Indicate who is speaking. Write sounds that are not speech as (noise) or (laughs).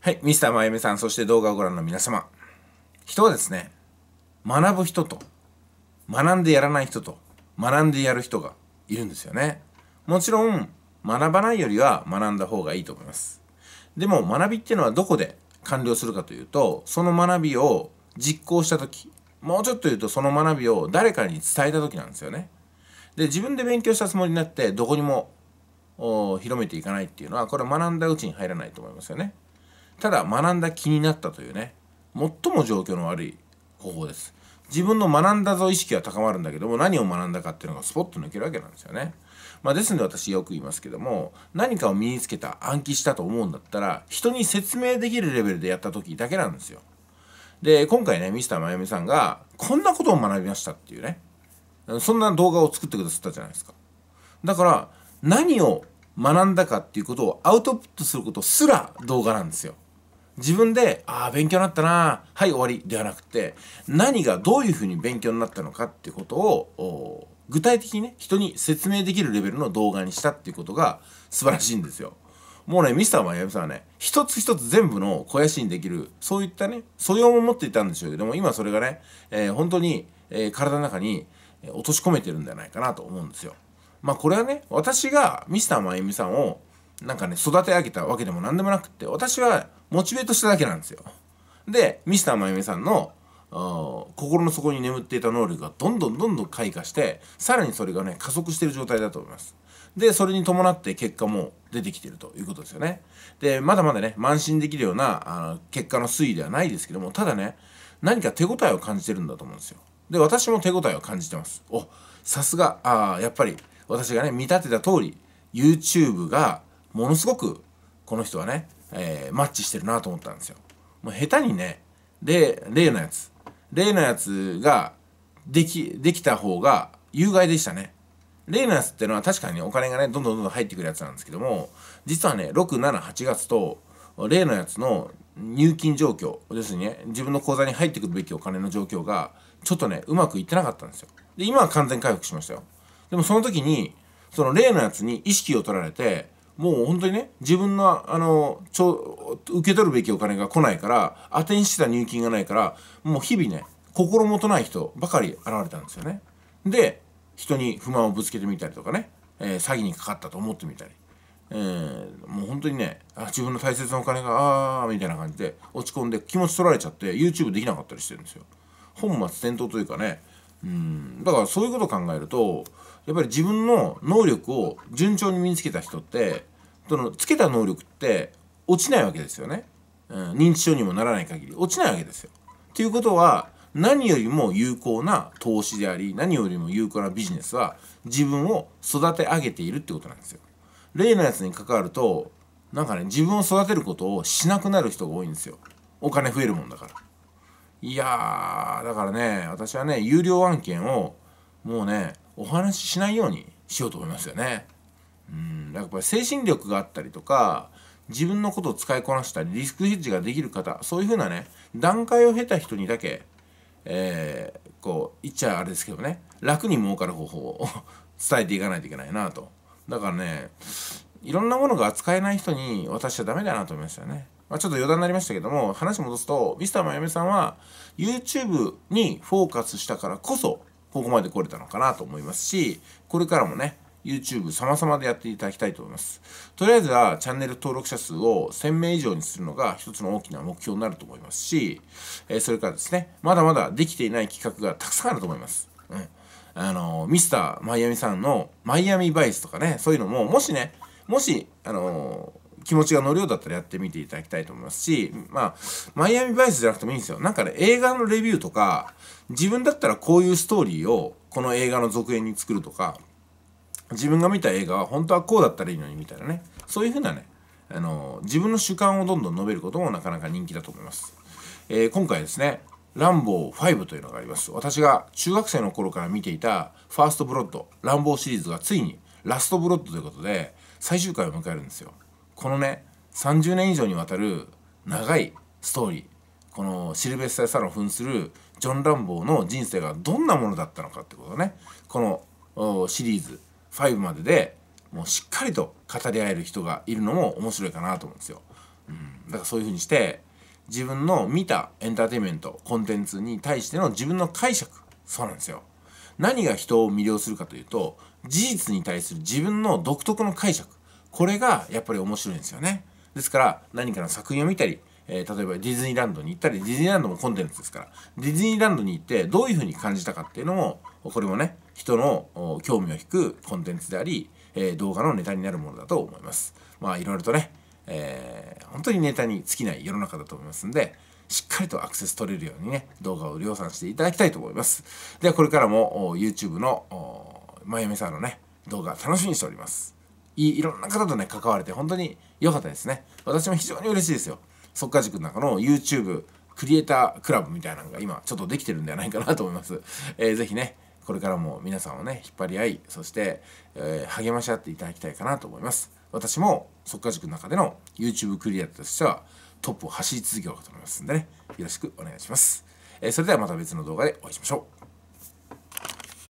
Speaker 1: はい、ミスターまゆみさん、そして動画をご覧の皆様。人はですね、学ぶ人と、学んでやらない人と、学んでやる人がいるんですよね。もちろん、学ばないよりは学んだ方がいいと思います。でも、学びっていうのはどこで完了するかというと、その学びを実行した時、もうちょっと言うとその学びを誰かに伝えた時なんですよね。で、自分で勉強したつもりになって、どこにも広めていかないっていうのは、これ学んだうちに入らないと思いますよね。ただ学んだ気になったというね最も状況の悪い方法です自分の学んだぞ意識は高まるんだけども何を学んだかっていうのがスポッと抜けるわけなんですよね。まあ、ですので私よく言いますけども何かを身につけた暗記したと思うんだったら人に説明できるレベルでやった時だけなんですよ。で今回ねミスターまゆみさんがこんなことを学びましたっていうねそんな動画を作ってくださったじゃないですか。だから何を学んだかっていうことをアウトプットすることすら動画なんですよ。自分で、ああ、勉強になったな、はい、終わりではなくて、何がどういうふうに勉強になったのかってことを、具体的にね、人に説明できるレベルの動画にしたっていうことが素晴らしいんですよ。もうね、ミスターマイアミさんはね、一つ一つ全部の肥やしにできる、そういったね、素養も持っていたんでしょうけども、今それがね、えー、本当に、えー、体の中に、え落とし込めてるんじゃないかなと思うんですよ。まあこれはね、私がミスターマイアミさんをなんかね、育て上げたわけでも何でもなくて、私はモチベートしただけなんですよ。で、ミスターまゆみさんの、心の底に眠っていた能力がどんどんどんどん開花して、さらにそれがね、加速してる状態だと思います。で、それに伴って結果も出てきてるということですよね。で、まだまだね、慢心できるようなあの結果の推移ではないですけども、ただね、何か手応えを感じてるんだと思うんですよ。で、私も手応えを感じてます。お、さすが、あやっぱり私がね、見立てた通り、YouTube がものすごくこの人はね、えー、マッチしてるなと思ったんですよ。もう下手にね、例、例のやつ。例のやつができ、できた方が有害でしたね。例のやつっていうのは確かにお金がね、どんどんどんどん入ってくるやつなんですけども、実はね、6、7、8月と、例のやつの入金状況要するにね、自分の口座に入ってくるべきお金の状況が、ちょっとね、うまくいってなかったんですよ。で、今は完全回復しましたよ。でもその時に、その例のやつに意識を取られて、もう本当にね自分のあのちょ受け取るべきお金が来ないから当てにしてた入金がないからもう日々ね心もとない人ばかり現れたんですよね。で人に不満をぶつけてみたりとかね、えー、詐欺にかかったと思ってみたり、えー、もう本当にねあ自分の大切なお金がああみたいな感じで落ち込んで気持ち取られちゃって YouTube できなかったりしてるんですよ。本末転倒というかねうんだからそういうことを考えるとやっぱり自分の能力を順調に身につけた人ってそのつけた能力って落ちないわけですよね、うん、認知症にもならない限り落ちないわけですよ。ということは何よりも有効な投資であり何よりも有効なビジネスは自分を育て上げているってことなんですよ。例のやつに関わるとなんかね自分を育てることをしなくなる人が多いんですよ。お金増えるもんだから。いやーだからね私はね有料案件をもうねお話ししないようにしようと思いますよね。うんやっぱり精神力があったりとか自分のことを使いこなしたりリスクヘッジができる方そういうふうなね段階を経た人にだけ、えー、こう言っちゃあれですけどね楽に儲かる方法を (laughs) 伝えていかないといけないなとだからねいろんなものが扱えない人に渡しちゃダメだなと思いましたよね。まあ、ちょっと余談になりましたけども話戻すとミスターまゆめさんは YouTube にフォーカスしたからこそここまで来れたのかなと思いますし、これからもね、YouTube 様々でやっていただきたいと思います。とりあえずはチャンネル登録者数を1000名以上にするのが一つの大きな目標になると思いますし、えそれからですね、まだまだできていない企画がたくさんあると思います。うん。あの、ミスターマイアミさんのマイアミバイスとかね、そういうのも、もしね、もし、あの気持ちが乗るようだったらやってみていただきたいと思いますし、まあ、マイアミバイスじゃなくてもいいんですよ。なんかね、映画のレビューとか、自分だったらこういうストーリーをこの映画の続編に作るとか、自分が見た映画は本当はこうだったらいいのにみたいなね、そういうふうなね、あの、自分の主観をどんどん述べることもなかなか人気だと思います。えー、今回ですね、ランボー5というのがあります。私が中学生の頃から見ていたファーストブロッド、ランボーシリーズがついにラストブロッドということで最終回を迎えるんですよ。このね30年以上にわたる長いストーリーこのシルベスター・サロン扮するジョン・ランボーの人生がどんなものだったのかってことをねこのシリーズ5まででもうしっかりと語り合える人がいるのも面白いかなと思うんですよ。うん、だからそういう風にして自分の見たエンターテインメントコンテンツに対しての自分の解釈そうなんですよ。何が人を魅了するかというと事実に対する自分の独特の解釈これがやっぱり面白いんですよねですから何かの作品を見たりえー、例えばディズニーランドに行ったり、ディズニーランドもコンテンツですから、ディズニーランドに行ってどういう風に感じたかっていうのを、これもね、人の興味を引くコンテンツであり、えー、動画のネタになるものだと思います。まあいろいろとね、えー、本当にネタに尽きない世の中だと思いますんで、しっかりとアクセス取れるようにね、動画を量産していただきたいと思います。ではこれからも YouTube のまゆみさんのね、動画楽しみにしております。いろんな方とね関われて本当に良かったですね私も非常に嬉しいですよっか、塾の中の YouTube クリエイタークラブみたいなのが今ちょっとできてるんではないかなと思います、えー、ぜねこれからも皆さんをね引っ張り合いそして、えー、励まし合っていただきたいかなと思います私もっか塾の中での YouTube クリエイターとしてはトップを走り続けようかと思いますんでねよろしくお願いします、えー、それではまた別の動画でお会いしましょう